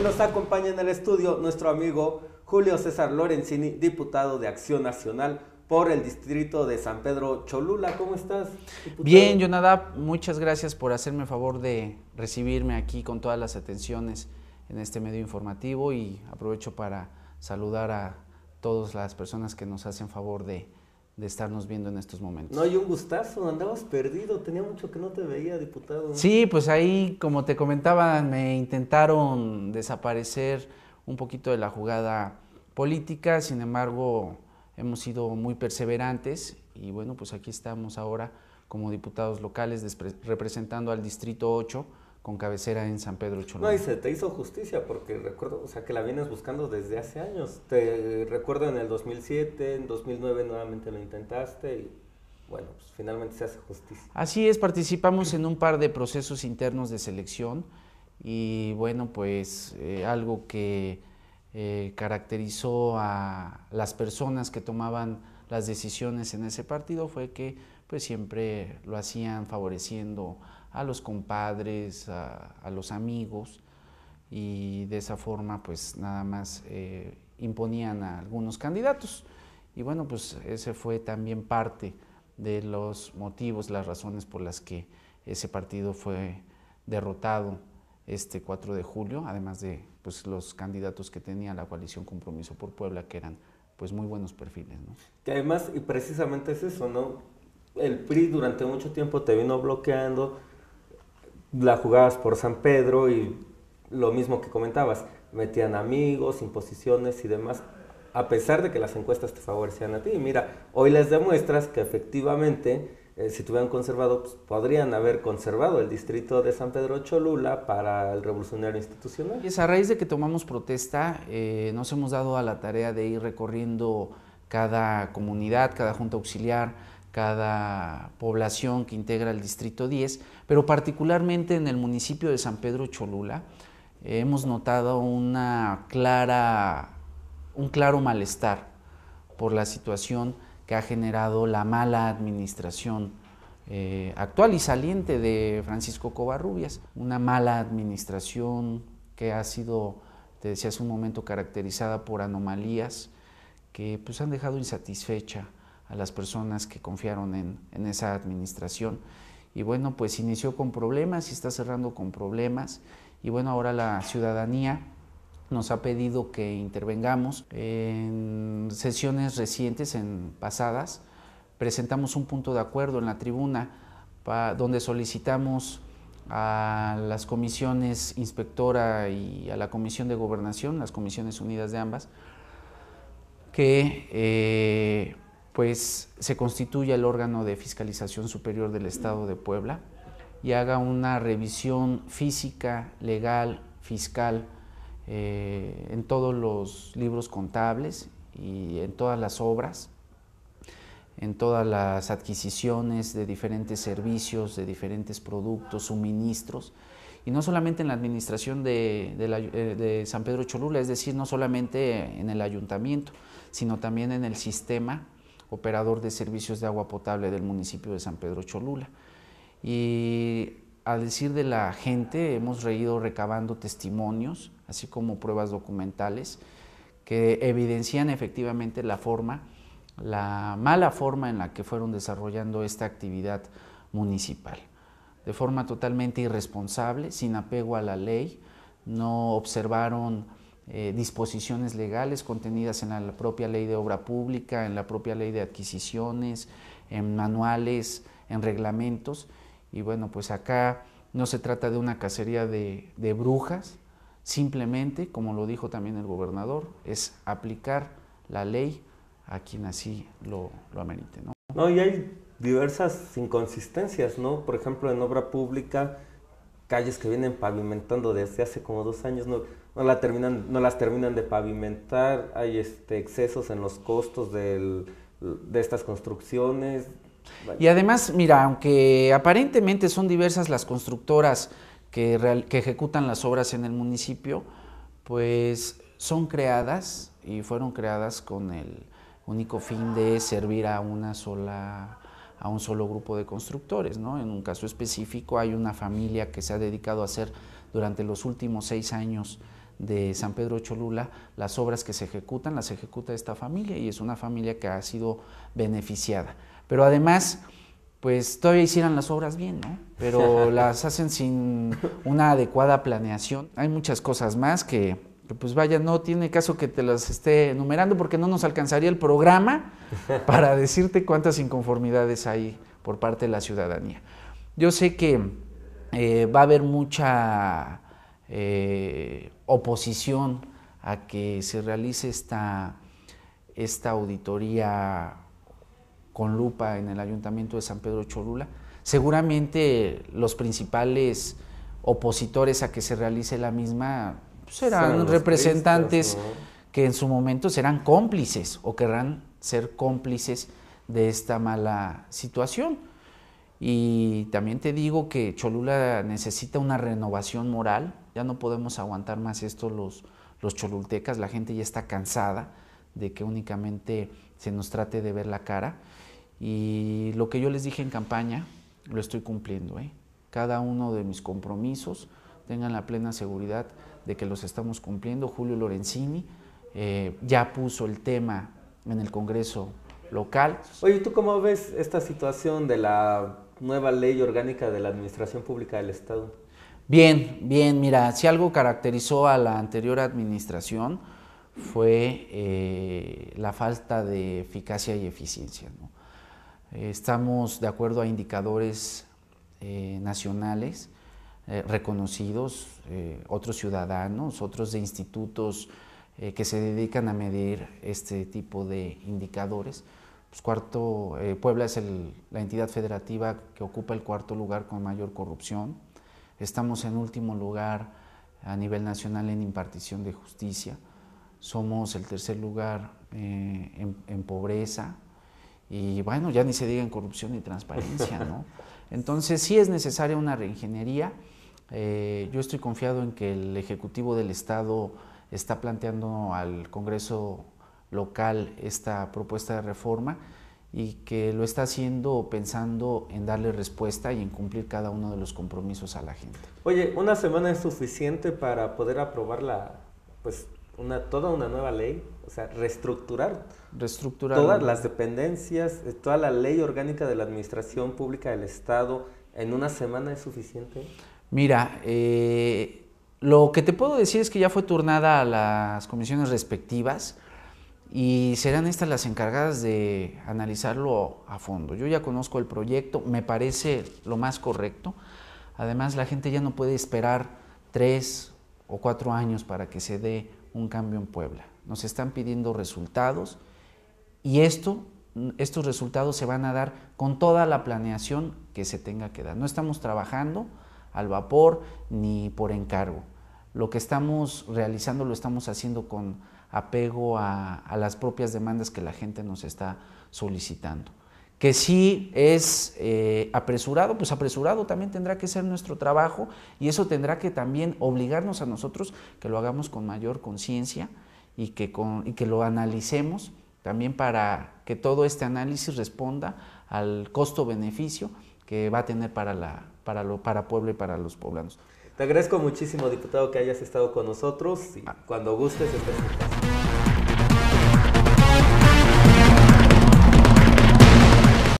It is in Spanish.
nos acompaña en el estudio nuestro amigo Julio César Lorenzini, diputado de Acción Nacional por el distrito de San Pedro Cholula. ¿Cómo estás? Bien, Jonadab, muchas gracias por hacerme favor de recibirme aquí con todas las atenciones en este medio informativo y aprovecho para saludar a todas las personas que nos hacen favor de de estarnos viendo en estos momentos. No, hay un gustazo, andabas perdido, tenía mucho que no te veía, diputado. Sí, pues ahí, como te comentaba, me intentaron desaparecer un poquito de la jugada política, sin embargo, hemos sido muy perseverantes y bueno, pues aquí estamos ahora como diputados locales representando al Distrito 8 con cabecera en San Pedro Cholula. No, y se te hizo justicia porque recuerdo, o sea, que la vienes buscando desde hace años. Te recuerdo en el 2007, en 2009 nuevamente lo intentaste y bueno, pues finalmente se hace justicia. Así es, participamos en un par de procesos internos de selección y bueno, pues eh, algo que eh, caracterizó a las personas que tomaban las decisiones en ese partido fue que pues siempre lo hacían favoreciendo a los compadres, a, los amigos, y de esa forma pues nada más eh, imponían a algunos candidatos. Y bueno, pues ese fue también parte de los motivos, las razones por las que ese partido fue derrotado este 4 de julio, además de pues, los candidatos que tenía la coalición Compromiso por Puebla, que eran pues muy buenos perfiles. ¿no? Que además, y precisamente es eso, ¿no? El PRI durante mucho tiempo te vino bloqueando, la jugabas por San Pedro y lo mismo que comentabas, metían amigos, imposiciones y demás, a pesar de que las encuestas te favorecían a ti. Mira, hoy les demuestras que efectivamente, eh, si tuvieran conservado, pues, podrían haber conservado el distrito de San Pedro Cholula para el revolucionario institucional. Y es a raíz de que tomamos protesta, eh, nos hemos dado a la tarea de ir recorriendo cada comunidad, cada junta auxiliar, cada población que integra el Distrito 10, pero particularmente en el municipio de San Pedro Cholula hemos notado una clara, un claro malestar por la situación que ha generado la mala administración eh, actual y saliente de Francisco Covarrubias, una mala administración que ha sido, te decía hace un momento, caracterizada por anomalías que pues, han dejado insatisfecha a las personas que confiaron en, esa administración. Y bueno, pues inició con problemas y está cerrando con problemas. Y bueno, ahora la ciudadanía nos ha pedido que intervengamos. En sesiones recientes, en pasadas, presentamos un punto de acuerdo en la tribuna donde solicitamos a las comisiones inspectora y a la comisión de gobernación, las comisiones unidas de ambas, que eh, pues se constituya el órgano de fiscalización superior del Estado de Puebla y haga una revisión física, legal, fiscal eh, en todos los libros contables y en todas las obras, en todas las adquisiciones de diferentes servicios, de diferentes productos, suministros, y no solamente en la administración de, de eh, San Pedro Cholula, es decir, no solamente en el ayuntamiento, sino también en el sistema operador de servicios de agua potable del municipio de San Pedro Cholula. Y a decir de la gente, hemos reído recabando testimonios, así como pruebas documentales, que evidencian efectivamente la forma, la mala forma en la que fueron desarrollando esta actividad municipal. De forma totalmente irresponsable, sin apego a la ley, no observaron eh, disposiciones legales contenidas en la propia ley de obra pública, en la propia ley de adquisiciones, en manuales, en reglamentos. Y bueno, pues acá no se trata de una cacería de, brujas, simplemente, como lo dijo también el gobernador, es aplicar la ley a quien así lo, lo amerite. ¿no? no, y hay diversas inconsistencias, ¿no? Por ejemplo, en obra pública calles que vienen pavimentando desde hace como dos años no, la terminan, no las terminan de pavimentar, hay este, excesos en los costos de estas construcciones. Y además, mira, aunque aparentemente son diversas las constructoras que, que ejecutan las obras en el municipio, pues son creadas y fueron creadas con el único fin de servir a una sola a un solo grupo de constructores. ¿no? En un caso específico hay una familia que se ha dedicado a hacer durante los últimos seis años de San Pedro Cholula, las obras que se ejecutan las ejecuta esta familia y es una familia que ha sido beneficiada. Pero además, pues todavía hicieran las obras bien, ¿no? Pero las hacen sin una adecuada planeación. Hay muchas cosas más que pues vaya, no tiene caso que te las esté enumerando porque no nos alcanzaría el programa para decirte cuántas inconformidades hay por parte de la ciudadanía. Yo sé que eh, va a haber mucha eh, oposición a que se realice esta, esta auditoría con lupa en el Ayuntamiento de San Pedro Cholula. Seguramente los principales opositores a que se realice la misma pues, serán representantes que en su momento serán cómplices o querrán ser cómplices de esta mala situación. Y también te digo que Cholula necesita una renovación moral, ya no podemos aguantar más esto los, cholultecas, la gente ya está cansada de que únicamente se nos trate de ver la cara. Y lo que yo les dije en campaña, lo estoy cumpliendo. ¿eh? Cada uno de mis compromisos, tengan la plena seguridad de que los estamos cumpliendo. Julio Lorenzini eh, ya puso el tema en el Congreso local. Oye, ¿tú cómo ves esta situación de la nueva ley orgánica de la Administración Pública del Estado? Bien, bien, mira, si algo caracterizó a la anterior administración fue eh, la falta de eficacia y eficiencia. estamos de acuerdo a indicadores eh, nacionales eh, reconocidos, eh, otros ciudadanos, otros de institutos eh, que se dedican a medir este tipo de indicadores. Pues, cuarto, Puebla es la entidad federativa que ocupa el cuarto lugar con mayor corrupción. Estamos en último lugar a nivel nacional en impartición de justicia. Somos el tercer lugar en, pobreza, y bueno, ya ni se diga en corrupción y transparencia, Entonces sí es necesaria una reingeniería. Eh, yo estoy confiado en que el Ejecutivo del Estado está planteando al Congreso local esta propuesta de reforma y que lo está haciendo pensando en darle respuesta y en cumplir cada uno de los compromisos a la gente. Oye, ¿una semana es suficiente para poder aprobar la, pues, una, toda una nueva ley? O sea, reestructurar, reestructurar todas las dependencias, eh, toda la ley orgánica de la Administración Pública del Estado, ¿en una semana es suficiente? Mira, eh, lo que te puedo decir es que ya fue turnada a las comisiones respectivas y serán estas las encargadas de analizarlo a fondo. Yo ya conozco el proyecto, me parece lo más correcto. Además, la gente ya no puede esperar tres o cuatro años para que se dé un cambio en Puebla. Nos están pidiendo resultados y estos resultados se van a dar con toda la planeación que se tenga que dar. No estamos trabajando al vapor ni por encargo. Lo que estamos realizando lo estamos haciendo con apego a, las propias demandas que la gente nos está solicitando. Que si es eh, apresurado, pues apresurado también tendrá que ser nuestro trabajo y eso tendrá que también obligarnos a nosotros que lo hagamos con mayor conciencia y, que y que lo analicemos también para que todo este análisis responda al costo-beneficio que va a tener para la, para, lo, para Puebla y para los poblanos. Te agradezco muchísimo, diputado, que hayas estado con nosotros y ah. cuando gustes, estés en